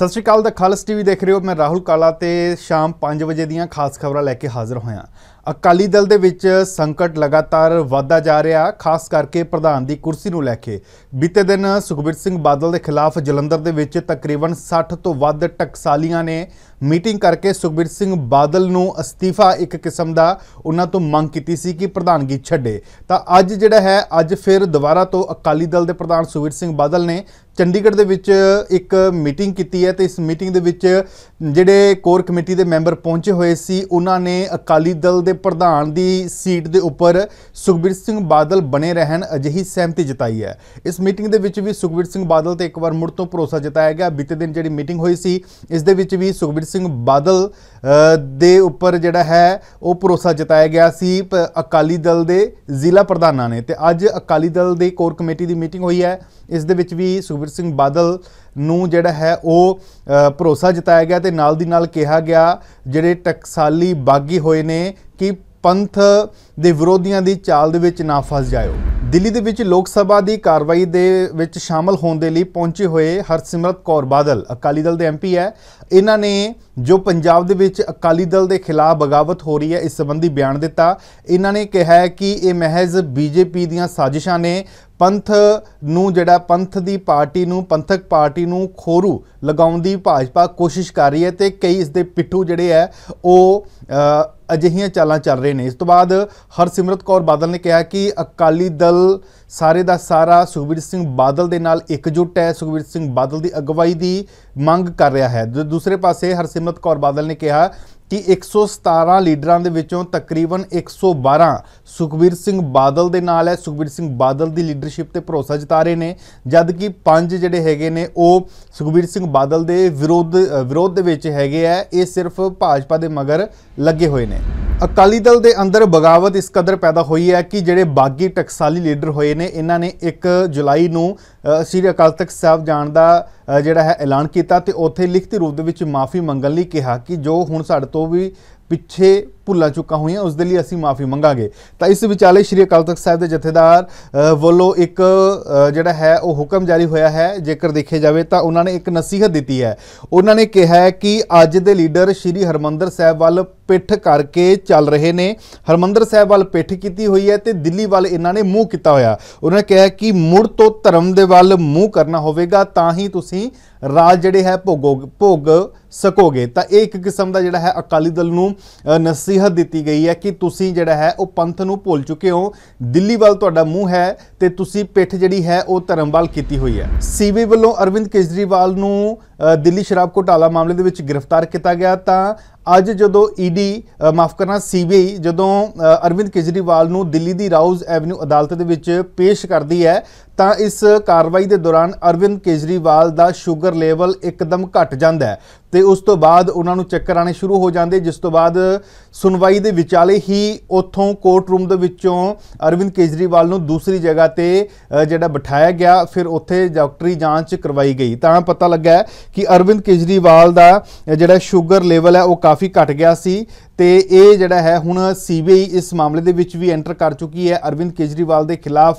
ਸਤਿ ਸ਼੍ਰੀ ਅਕਾਲ ਦਾ ਖਾਲਸ ਟੀਵੀ ਦੇਖ ਰਹੇ ਹੋ ਮੈਂ ਰਾਹੁਲ ਕਾਲਾ ਤੇ ਸ਼ਾਮ 5 ਵਜੇ ਦੀਆਂ ਖਾਸ ਖਬਰਾਂ ਲੈ ਕੇ ਹਾਜ਼ਰ ਹੋਇਆ ਅਕਾਲੀ ਦਲ ਦੇ ਵਿੱਚ ਸੰਕਟ ਲਗਾਤਾਰ ਵਧਦਾ ਜਾ ਰਿਹਾ ਖਾਸ ਕਰਕੇ ਪ੍ਰਧਾਨ ਦੀ ਕੁਰਸੀ ਨੂੰ ਲੈ ਕੇ ਬੀਤੇ ਦਿਨ ਸੁਖਬੀਰ ਸਿੰਘ ਬਾਦਲ ਦੇ ਖਿਲਾਫ ਜਲੰਧਰ ਦੇ ਵਿੱਚ ਤਕਰੀਬਨ 60 ਤੋਂ ਵੱਧ ਟਕਸਾਲੀਆਂ ਨੇ ਮੀਟਿੰਗ ਕਰਕੇ ਸੁਖਬੀਰ ਸਿੰਘ ਬਾਦਲ ਨੂੰ ਅਸਤੀਫਾ ਇੱਕ ਕਿਸਮ ਦਾ ਉਹਨਾਂ ਤੋਂ ਮੰਗ ਕੀਤੀ ਸੀ ਕਿ ਪ੍ਰਧਾਨਗੀ ਛੱਡੇ ਤਾਂ ਅੱਜ ਜਿਹੜਾ ਹੈ ਅੱਜ ਫਿਰ ਦੁਬਾਰਾ ਤੋਂ ਅਕਾਲੀ ਦਲ ਦੇ ਪ੍ਰਧਾਨ ਸੁਖਬੀਰ ਸਿੰਘ ਬਾਦਲ ਨੇ ਚੰਡੀਗੜ੍ਹ ਦੇ ਵਿੱਚ ਇੱਕ ਮੀਟਿੰਗ ਕੀਤੀ ਹੈ ਤੇ ਇਸ ਮੀਟਿੰਗ ਦੇ ਵਿੱਚ ਜਿਹੜੇ ਕੋਰ ਕਮੇਟੀ ਦੇ ਮੈਂਬਰ ਪਹੁੰਚੇ ਹੋਏ ਸੀ ਉਹਨਾਂ ਨੇ ਅਕਾਲੀ ਦਲ ਦੇ ਪ੍ਰਧਾਨ ਦੀ ਸੀਟ ਦੇ ਉੱਪਰ ਸੁਖਬੀਰ ਸਿੰਘ ਬਾਦਲ ਬਣੇ ਰਹਿਣ ਅਜਿਹੀ ਸਹਿਮਤੀ ਜਤਾਈ ਹੈ ਇਸ ਮੀਟਿੰਗ ਦੇ ਵਿੱਚ ਵੀ ਸੁਖਬੀਰ ਸਿੰਘ ਬਾਦਲ ਤੇ ਇੱਕ ਵਾਰ ਮੁੜ ਤੋਂ ਭਰੋਸਾ ਜਤਾਇਆ ਗਿਆ ਬੀਤੇ ਦਿਨ ਜਿਹੜੀ ਮੀਟਿੰਗ ਹੋਈ ਸੀ ਇਸ ਦੇ ਵਿੱਚ ਵੀ ਸੁਖਬੀਰ ਸਿੰਘ ਬਾਦਲ ਦੇ ਉੱਪਰ ਜਿਹੜਾ ਹੈ ਉਹ ਭਰੋਸਾ ਜਤਾਇਆ ਗਿਆ ਸੀ ਅਕਾਲੀ ਦਲ ਦੇ ਜ਼ਿਲ੍ਹਾ ਪ੍ਰਧਾਨਾਂ ਨੇ ਤੇ ਅੱਜ ਅਕਾਲੀ ਦਲ ਦੇ ਕੋਰ ਕਮੇਟੀ ਦੀ ਮੀਟਿੰਗ ਹੋਈ ਹੈ ਇਸ ਦੇ ਵਿੱਚ ਵੀ ਸੁਖਬੀਰ ਸਿੰਘ ਬਾਦਲ ਨੂੰ ਜਿਹੜਾ ਹੈ ਉਹ ਭਰੋਸਾ ਜਤਾਇਆ ਗਿਆ ਤੇ ਨਾਲ ਦੀ ਨਾਲ ਕਿਹਾ ਗਿਆ ਜਿਹੜੇ ਟਕਸਾਲੀ ਬਾਗੀ ਹੋਏ ਨੇ ਕਿ ਪੰਥ ਦੇ ਵਿਰੋਧੀਆਂ ਦੀ ਚਾਲ ਦੇ ਵਿੱਚ ਨਾ ਫਸ ਜਾਇਓ ਦਿੱਲੀ ਦੇ ਵਿੱਚ ਲੋਕ ਸਭਾ ਦੀ ਕਾਰਵਾਈ ਦੇ ਵਿੱਚ ਸ਼ਾਮਲ ਹੋਣ ਦੇ ਲਈ ਪਹੁੰਚੇ ਹੋਏ ਹਰਸਿਮਰਤ ਕੌਰ ਬਾਦਲ ਅਕਾਲੀ ਦਲ ਦੇ ਐਮਪੀ ਹੈ ਇਹਨਾਂ ਨੇ ਜੋ ਪੰਜਾਬ ਦੇ ਵਿੱਚ ਅਕਾਲੀ ਦਲ ਦੇ ਖਿਲਾਫ ਬਗਾਵਤ ਹੋ ਰਹੀ ਹੈ ਇਸ ਸੰਬੰਧੀ ਬਿਆਨ ਦਿੱਤਾ ਇਹਨਾਂ ਨੇ ਕਿਹਾ ਕਿ ਇਹ ਮਹਿਜ਼ ਬੀਜੇਪੀ ਦੀਆਂ ਸਾਜ਼ਿਸ਼ਾਂ ਨੇ ਪੰਥ ਨੂੰ ਜਿਹੜਾ ਪੰਥ ਦੀ ਪਾਰਟੀ ਨੂੰ ਪੰਥਕ ਪਾਰਟੀ ਨੂੰ ਖੋਰੂ ਲਗਾਉਣ ਦੀ ਭਾਜਪਾ ਕੋਸ਼ਿਸ਼ ਕਰ ਰਹੀ ਹੈ ਤੇ ਕਈ ਇਸ ਦੇ ਪਿੱਠੂ ਜਿਹੜੇ ਹੈ ਉਹ ਅਜਿਹੀਆਂ ਚਾਲਾਂ ਚੱਲ ਰਹੇ ਨੇ ਇਸ ਤੋਂ ਬਾਅਦ ਹਰਸਿਮਰਤ ਕੌਰ ਬਾਦਲ ਨੇ ਕਿਹਾ ਕਿ ਅਕਾਲੀ ਦਲ ਸਾਰੇ ਦਾ ਸਾਰਾ ਸੁਖਵੀਰ ਸਿੰਘ ਬਾਦਲ ਦੇ ਨਾਲ ਇਕਜੁੱਟ ਹੈ ਸੁਖਵੀਰ ਸਿੰਘ ਬਾਦਲ ਦੀ ਅਗਵਾਈ ਦੀ ਮੰਗ ਕਰ ਰਿਹਾ ਹੈ ਦੂਸਰੇ ਪਾਸੇ ਹਰਸਿਮਰਤ ਕੌਰ ਬਾਦਲ ਨੇ ਕਿਹਾ ਕਿ 117 ਲੀਡਰਾਂ ਦੇ ਵਿੱਚੋਂ ਤਕਰੀਬਨ 112 ਸੁਖਵੀਰ ਸਿੰਘ ਬਾਦਲ ਦੇ ਨਾਲ ਹੈ ਸੁਖਵੀਰ ਸਿੰਘ ਬਾਦਲ ਦੀ ਲੀਡਰਸ਼ਿਪ ਤੇ ਭਰੋਸਾ ਜਤਾ ਰਹੇ ਨੇ ਜਦ ਕਿ ਪੰਜ ਜਿਹੜੇ ਹੈਗੇ ਨੇ ਉਹ ਸੁਖਵੀਰ ਸਿੰਘ ਬਾਦਲ ਦੇ ਵਿਰੋਧ ਵਿਰੋਧ ਦੇ ਵਿੱਚ ਹੈਗੇ ਆ ਇਹ ਸਿਰਫ ਭਾਜਪਾ ਦੇ ਮਗਰ ਲੱਗੇ ਹੋਏ ਨੇ ਅਕਾਲੀ ਦਲ ਦੇ ਅੰਦਰ ਬਗਾਵਤ ਇਸ ਕਦਰ ਪੈਦਾ ਹੋਈ ਹੈ ਕਿ ਜਿਹੜੇ ਬਾਗੀ ਟਕਸਾਲੀ ਲੀਡਰ ਹੋਏ ਨੇ ਇਹਨਾਂ ਨੇ 1 ਜੁਲਾਈ ਨੂੰ ਸ੍ਰੀ ਅਕਾਲ ਤਖਤ ਸਾਹਿਬ ਜਾਣ ਦਾ ਜਿਹੜਾ ਹੈ ਐਲਾਨ ਕੀਤਾ ਤੇ ਉੱਥੇ ਲਿਖਤੀ ਰੂਪ ਦੇ ਵਿੱਚ ਮਾਫੀ ਮੰਗਣ ਲਈ ਕਿਹਾ ਕਿ ਜੋ ਹੁਣ ਸਾਡੇ ਤੋਂ ਵੀ ਪਿੱਛੇ ਭੁੱਲਾਂ ਚੁੱਕਾ ਹੋਈਆਂ ਉਸ ਦੇ ਲਈ ਅਸੀਂ ਮਾਫੀ ਮੰਗਾਂਗੇ ਤਾਂ ਇਸ ਵਿਚਾਲੇ ਸ਼੍ਰੀ ਅਕਾਲ ਤਖਤ ਸਾਹਿਬ ਦੇ ਜਥੇਦਾਰ ਵੱਲੋਂ ਇੱਕ ਜਿਹੜਾ ਹੈ ਉਹ ਹੁਕਮ ਜਾਰੀ ਹੋਇਆ ਹੈ ਜੇਕਰ ਦੇਖਿਆ ਜਾਵੇ ਤਾਂ ਉਹਨਾਂ ਨੇ ਇੱਕ ਨਸੀਹਤ ਦਿੱਤੀ ਹੈ ਉਹਨਾਂ ਨੇ ਕਿਹਾ ਕਿ ਅੱਜ ਦੇ ਲੀਡਰ ਸ਼੍ਰੀ ਹਰਮੰਦਰ ਸਾਹਿਬ ਵੱਲ ਪਿੱਠ ਕਰਕੇ ਚੱਲ ਰਹੇ ਨੇ ਹਰਮੰਦਰ ਸਾਹਿਬ ਵੱਲ ਪਿੱਠ ਕੀਤੀ ਹੋਈ ਹੈ ਤੇ ਦਿੱਲੀ ਵੱਲ ਇਹਨਾਂ ਨੇ ਮੂੰਹ ਕੀਤਾ ਹੋਇਆ ਉਹਨਾਂ ਨੇ ਕਿਹਾ ਕਿ ਮੁੜ ਤੋਂ ਧਰਮ ਦੇ ਵੱਲ ਮੂੰਹ ਕਰਨਾ ਹੋਵੇਗਾ ਤਾਂ ਹੀ ਤੁਸੀਂ ਰਾਜ ਜਿਹੜੇ ਹੈ ਭੋਗੋ ਭੋਗ ਸਕੋਗੇ ਤਾਂ ਇਹ ਇੱਕ ਕਿਸਮ ਦਾ ਜਿਹੜਾ ਹੈ ਅਕਾਲੀ ਦਲ ਨੂੰ ਨਸੀਹਤ ਦਿੱਤੀ ਗਈ ਹੈ ਕਿ ਤੁਸੀਂ ਜਿਹੜਾ ਹੈ ਉਹ ਪੰਥ ਨੂੰ ਭੁੱਲ ਚੁੱਕੇ ਹੋ ਦਿੱਲੀ ਵੱਲ ਤੁਹਾਡਾ ਮੂੰਹ ਹੈ ਤੇ ਤੁਸੀਂ ਪਿੱਠ ਜਿਹੜੀ ਹੈ ਉਹ ਧਰਮ ਵੱਲ ਕੀਤੀ ਹੋਈ ਹੈ ਸੀਬੀ ਵੱਲੋਂ ਅਰਵਿੰਦ ਕੇਜਰੀਵਾਲ ਨੂੰ ਦਿੱਲੀ ਸ਼ਰਾਬ ਘੋਟਾਲਾ ਮਾਮਲੇ ਦੇ ਵਿੱਚ ਗ੍ਰਿਫਤਾਰ ਕੀਤਾ ਗਿਆ ਤਾਂ ਅੱਜ ਜਦੋਂ ਈਡੀ ਮਾਫ ਕਰਨਾ ਸੀਬੀਆਈ ਜਦੋਂ ਅਰਵਿੰਦ ਕੇਜਰੀਵਾਲ ਨੂੰ ਦਿੱਲੀ ਦੀ ਰਾਉਜ਼ ਐਵਨਿਊ ਅਦਾਲਤ ਦੇ ਵਿੱਚ ਪੇਸ਼ ਕਰਦੀ ਹੈ ਤਾਂ ਇਸ ਕਾਰਵਾਈ ਦੇ ਦੌਰਾਨ ਅਰਵਿੰਦ ਕੇਜਰੀਵਾਲ ਦਾ ਸ਼ੂਗਰ ਲੈਵਲ ਇੱਕਦਮ ਘਟ ਜਾਂਦਾ ਹੈ ਤੇ ਉਸ ਤੋਂ ਬਾਅਦ ਉਹਨਾਂ ਨੂੰ ਚੱਕਰ ਆਣੇ ਸ਼ੁਰੂ ਹੋ ਜਾਂਦੇ ਜਿਸ ਤੋਂ ਬਾਅਦ ਸੁਣਵਾਈ ਦੇ ਵਿਚਾਲੇ ਹੀ ਉੱਥੋਂ ਕੋਰਟ ਰੂਮ ਦੇ ਵਿੱਚੋਂ ਅਰਵਿੰਦ ਕੇਜਰੀਵਾਲ ਨੂੰ ਦੂਸਰੀ ਜਗ੍ਹਾ ਤੇ ਜਿਹੜਾ ਬਿਠਾਇਆ ਗਿਆ ਫਿਰ ਉੱਥੇ ਡਾਕਟਰੀ ਜਾਂਚ ਕਰਵਾਈ ਗਈ ਤਾਂ ਪਤਾ ਲੱਗਾ ਕਿ ਅਰਵਿੰਦ ਕੇਜਰੀਵਾਲ ਦਾ ਜਿਹੜਾ ਸ਼ੂਗਰ ਲੈਵਲ ਹੈ ਉਹ ਕਾਫੀ ਘਟ ਗਿਆ ਸੀ ਤੇ ਇਹ ਜਿਹੜਾ ਹੈ ਹੁਣ ਸੀਬੀਆਈ ਇਸ ਮਾਮਲੇ ਦੇ ਵਿੱਚ ਵੀ ਐਂਟਰ ਕਰ ਚੁੱਕੀ ਹੈ ਅਰਵਿੰਦ ਕੇਜਰੀਵਾਲ ਦੇ ਖਿਲਾਫ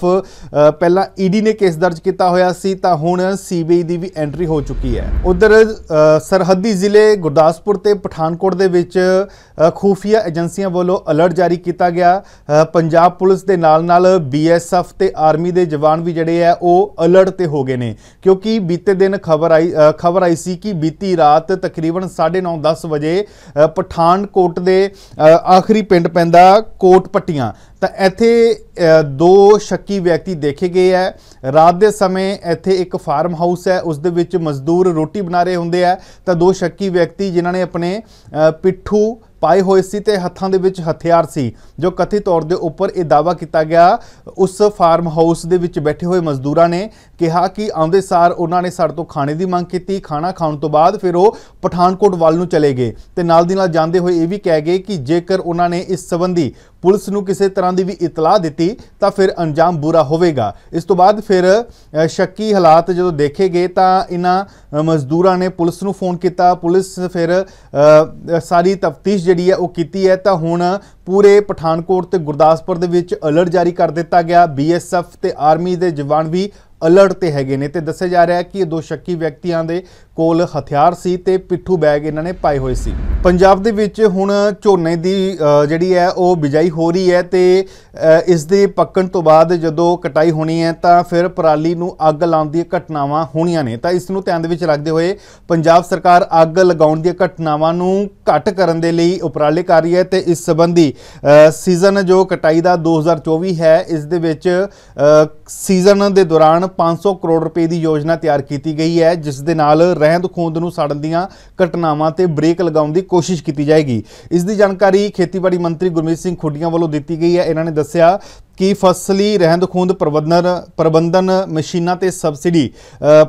ਪਹਿਲਾਂ ਈਡੀ ਨੇ ਕੇਸ ਦਰਜ ਕੀਤਾ ਹੋਇਆ ਸੀ ਤਾਂ ਹੁਣ ਸੀਬੀਆਈ ਦੀ ਵੀ ਐਂਟਰੀ ਹੋ ਚੁੱਕੀ ਹੈ ਉਧਰ ਸਰਹੱਦੀ ਜ਼ਿਲ੍ਹੇ ਗੁਰਦਾਸਪੁਰ ਤੇ ਪਠਾਨਕੋਟ ਦੇ ਵਿੱਚ ਖੂਫੀਆ ਏਜੰਸੀਆਂ ਵੱਲੋਂ ਅਲਰਟ ਜਾਰੀ ਕੀਤਾ ਗਿਆ ਪੰਜਾਬ ਪੁਲਿਸ ਦੇ ਨਾਲ-ਨਾਲ ਬੀਐਸਐਫ ਤੇ ਆਰਮੀ ਦੇ ਜਵਾਨ ਵੀ ਜਿਹੜੇ ਆ ਉਹ ਅਲਰਟ ਤੇ ਹੋ ਗਏ ਨੇ ਕਿਉਂਕਿ ਬੀਤੇ ਦਿਨ ਖਬਰ ਆਈ ਖਬਰ ਆਈ ਸੀ ਕਿ ਬੀਤੀ ਰਾਤ ਤਕਰੀਬਨ 9:30 10 ਵਜੇ ਪਠਾਨਕੋਟ ਦੇ ਆਖਰੀ ਪਿੰਡ ਪੈਂਦਾ ਕੋਟ ਪੱਟੀਆਂ ਤਾਂ ਇੱਥੇ ਦੋ ਸ਼ੱਕੀ ਵਿਅਕਤੀ ਦੇਖੇ ਗਏ ਹੈ ਰਾਤ ਦੇ ਸਮੇਂ ਇੱਥੇ ਇੱਕ ਫਾਰਮ ਹਾਊਸ ਹੈ ਉਸ ਦੇ ਵਿੱਚ ਮਜ਼ਦੂਰ ਰੋਟੀ ਬਣਾ ਰਹੇ ਹੁੰਦੇ ਆ ਤਾਂ ਦੋ ਸ਼ੱਕੀ ਵਿਅਕਤੀ ਜਿਨ੍ਹਾਂ ਨੇ ਆਪਣੇ ਪਿੱਠੂ ਪਾਏ ਹੋਏ ਸੀ ਤੇ ਹੱਥਾਂ ਦੇ ਵਿੱਚ ਹਥਿਆਰ ਸੀ ਜੋ ਕਥਿਤ ਤੌਰ ਦੇ ਉੱਪਰ ਇਹ ਦਾਵਾ ਕੀਤਾ ਗਿਆ ਉਸ ਫਾਰਮ ਹਾਊਸ ਦੇ ਵਿੱਚ ਬੈਠੇ ਹੋਏ ਮਜ਼ਦੂਰਾਂ ਨੇ ਕਿਹਾ ਕਿ ਆਉਂਦੇ ਸਾਰ ਉਹਨਾਂ ਨੇ ਸਾਡੇ ਤੋਂ ਖਾਣੇ ਦੀ ਮੰਗ ਕੀਤੀ ਖਾਣਾ ਖਾਣ ਤੋਂ ਬਾਅਦ ਫਿਰ ਉਹ ਪਠਾਨਕੋਟ ਵੱਲ ਨੂੰ ਚਲੇ ਗਏ ਤੇ ਨਾਲ ਦੀ ਨਾਲ ਜਾਂਦੇ ਹੋਏ ਇਹ ਵੀ ਕਹਿ ਗਏ ਕਿ ਜੇਕਰ ਉਹਨਾਂ ਨੇ ਇਸ ਸੰਬੰਧੀ ਪੁਲਿਸ ਨੂੰ ਕਿਸੇ ਤਰ੍ਹਾਂ ਦੀ ਵੀ ਇਤਲਾਹ ਦਿੱਤੀ ਤਾਂ ਫਿਰ ਅੰਜਾਮ ਬੁਰਾ ਹੋਵੇਗਾ ਇਸ ਤੋਂ ਬਾਅਦ ਫਿਰ ਸ਼ੱਕੀ ਹਾਲਾਤ ਜਦੋਂ ਦੇਖੇ ਗਏ ਤਾਂ ਇਹਨਾਂ ਮਜ਼ਦੂਰਾਂ ਨੇ ਪੁਲਿਸ ਨੂੰ ਫੋਨ ਕੀਤਾ ਪੁਲਿਸ ਫਿਰ ਸਾਰੀ ਤਫਤੀਸ਼ ਜਿਹੜੀ ਹੈ ਉਹ ਕੀਤੀ ਹੈ ਤਾਂ ਹੁਣ ਪੂਰੇ ਪਠਾਨਕੋਟ ਤੇ ਗੁਰਦਾਸਪੁਰ ਦੇ ਵਿੱਚ ਅਲਰਟ ਜਾਰੀ ਕਰ ਦਿੱਤਾ ਗਿਆ ਬੀਐਸਐਫ ਤੇ ਆਰਮੀ ਦੇ ਜਵਾਨ ਵੀ ਅਲਰਟ ਤੇ ਹੈਗੇ ਨੇ ਤੇ ਦੱਸਿਆ ਜਾ ਰਿਹਾ ਹੈ ਕਿ ਇਹ ਦੋ ਸ਼ੱਕੀ ਵਿਅਕਤੀਆਂ ਦੇ ਕੋਲ ਹਥਿਆਰ ਸੀ ਤੇ ਪਿੱਠੂ ਬੈਗ ਇਹਨਾਂ ਨੇ ਪਾਏ ਹੋਏ ਸੀ ਪੰਜਾਬ ਦੇ ਵਿੱਚ ਹੁਣ ਝੋਨੇ ਦੀ ਜਿਹੜੀ ਹੈ ਉਹ ਬਿਜਾਈ ਹੋ ਰਹੀ ਹੈ ਤੇ ਇਸ ਦੇ ਪੱਕਣ ਤੋਂ ਬਾਅਦ ਜਦੋਂ ਕਟਾਈ ਹੋਣੀ ਹੈ ਤਾਂ ਫਿਰ ਪਰਾਲੀ ਨੂੰ ਅੱਗ ਲਾਉਣ ਦੀਆਂ ਘਟਨਾਵਾਂ ਹੋਣੀਆਂ ਨੇ ਤਾਂ ਇਸ ਨੂੰ ਧਿਆਨ ਦੇ ਵਿੱਚ ਰੱਖਦੇ ਹੋਏ ਪੰਜਾਬ ਸਰਕਾਰ ਅੱਗ ਲਗਾਉਣ ਦੀਆਂ ਘਟਨਾਵਾਂ ਨੂੰ ਘਟ ਕਰਨ ਦੇ ਲਈ ਉਪਰਾਲੇ ਕਰ ਰਹੀ ਹੈ ਤੇ ਇਸ ਸੰਬੰਧੀ ਸੀਜ਼ਨ ਜੋ ਕਟਾਈ ਦਾ 2024 ਹੈ ਇਸ ਦੇ ਵਿੱਚ ਸੀਜ਼ਨ ਦੇ ਦੌਰਾਨ ਦੌਰਾਨ 500 ਕਰੋੜ ਰੁਪਏ ਦੀ ਯੋਜਨਾ ਤਿਆਰ ਕੀਤੀ ਗਈ ਹੈ ਜਿਸ ਦੇ ਨਾਲ ਰਹਿੰਦ ਖੂੰਦ ਨੂੰ ਸਾੜਨ ਦੀਆਂ ਘਟਨਾਵਾਂ ਤੇ ਬ੍ਰੇਕ ਲਗਾਉਣ ਦੀ ਕੋਸ਼ਿਸ਼ ਕੀਤੀ ਜਾਏਗੀ ਇਸ ਦੀ ਜਾਣਕਾਰੀ ਖੇਤੀਬਾੜੀ ਮੰਤਰੀ ਗੁਰਮੀਤ ਸਿੰਘ ਖੁੱਡੀਆਂ ਵੱਲੋਂ ਦਿੱਤੀ ਗਈ ਹੈ ਇਹਨਾਂ ਨੇ ਦੱਸਿਆ ਕਿ ਫਸਲੀ ਰਹਿੰਦ-ਖੂੰਦ ਪ੍ਰਬੰਧਨ ਪ੍ਰਬੰਧਨ ਮਸ਼ੀਨਾਂ ਤੇ ਸਬਸਿਡੀ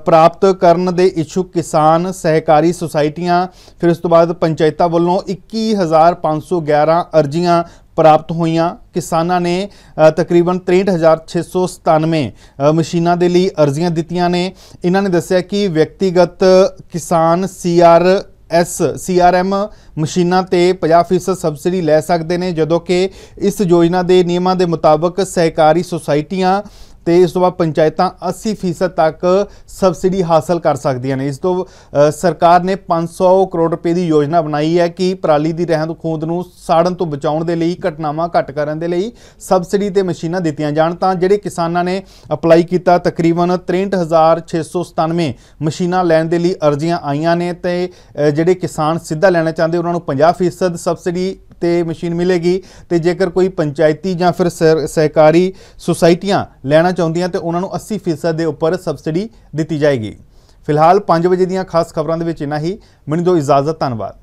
ਪ੍ਰਾਪਤ ਕਰਨ ਦੇ ਇਛੁਕ ਕਿਸਾਨ ਸਹਿਕਾਰੀ ਸੁਸਾਇਟੀਆਂ ਫਿਰ ਉਸ ਤੋਂ ਬਾਅਦ ਪੰਚਾਇਤਾਂ ਵੱਲੋਂ 21511 ਅਰਜ਼ੀਆਂ ਪ੍ਰਾਪਤ ਹੋਈਆਂ ਕਿਸਾਨਾਂ ਨੇ ਤਕਰੀਬਨ 63697 ਮਸ਼ੀਨਾਂ ਦੇ ਲਈ ਅਰਜ਼ੀਆਂ ਦਿੱਤੀਆਂ ਨੇ ਇਹਨਾਂ ਨੇ ਦੱਸਿਆ ਕਿ ਵਿਅਕਤੀਗਤ ਕਿਸਾਨ ਸੀਆਰ ਐਸ ਸੀਆਰਐਮ ਮਸ਼ੀਨਾਂ ਤੇ 50% ਸਬਸਿਡੀ ਲੈ ਸਕਦੇ ਨੇ ਜਦੋਂ ਕਿ ਇਸ ਯੋਜਨਾ ਦੇ ਨਿਯਮਾਂ ਦੇ ਮੁਤਾਬਕ ਸਹਿਕਾਰੀ ਸੁਸਾਇਟੀਆਂ ਤੇ ਇਸ ਤੋਂ ਬਾਅਦ ਪੰਚਾਇਤਾਂ 80% ਤੱਕ ਸਬਸਿਡੀ ਹਾਸਲ ਕਰ ਸਕਦੀਆਂ ਨੇ ਇਸ ਤੋਂ ਸਰਕਾਰ ਨੇ 500 ਕਰੋੜ ਰੁਪਏ ਦੀ ਯੋਜਨਾ ਬਣਾਈ ਹੈ ਕਿ ਪਰਾਲੀ ਦੀ ਰਹਿੰਦ ਖੂੰਦ ਨੂੰ ਸਾੜਨ ਤੋਂ ਬਚਾਉਣ ਦੇ ਲਈ ਘਟਨਾਵਾਂ ਘਟ ਕਰਨ ਦੇ ਲਈ ਸਬਸਿਡੀ ਤੇ ਮਸ਼ੀਨਾਂ ਦਿੱਤੀਆਂ ਜਾਣ ਤਾਂ ਜਿਹੜੇ ਕਿਸਾਨਾਂ ਨੇ ਅਪਲਾਈ ਕੀਤਾ ਤਕਰੀਬਨ 63697 ਮਸ਼ੀਨਾਂ ਲੈਣ ਦੇ ਲਈ ਅਰਜ਼ੀਆਂ ਆਈਆਂ ਨੇ ਤੇ ਜਿਹੜੇ ਕਿਸਾਨ ਸਿੱਧਾ ਲੈਣਾ ਚਾਹੁੰਦੇ ਉਹਨਾਂ ਨੂੰ 50% ਸਬਸਿਡੀ ਤੇ ਮਸ਼ੀਨ ਮਿਲੇਗੀ ਤੇ ਜੇਕਰ ਕੋਈ ਪੰਚਾਇਤੀ ਜਾਂ ਫਿਰ ਸਹਿਕਾਰੀ ਸੁਸਾਇਟੀਆਂ ਲੈਣਾ ਚਾਹੁੰਦੀਆਂ ਤੇ ਉਹਨਾਂ ਨੂੰ 80% ਦੇ ਉੱਪਰ ਸਬਸਿਡੀ ਦਿੱਤੀ ਜਾਏਗੀ ਫਿਲਹਾਲ 5 ਵਜੇ ਦੀਆਂ ਖਾਸ ਖਬਰਾਂ ਦੇ ਵਿੱਚ ਇਨਾ ਹੀ ਮੈਨੂੰ ਦਿਓ ਇਜਾਜ਼ਤ ਧੰਨਵਾਦ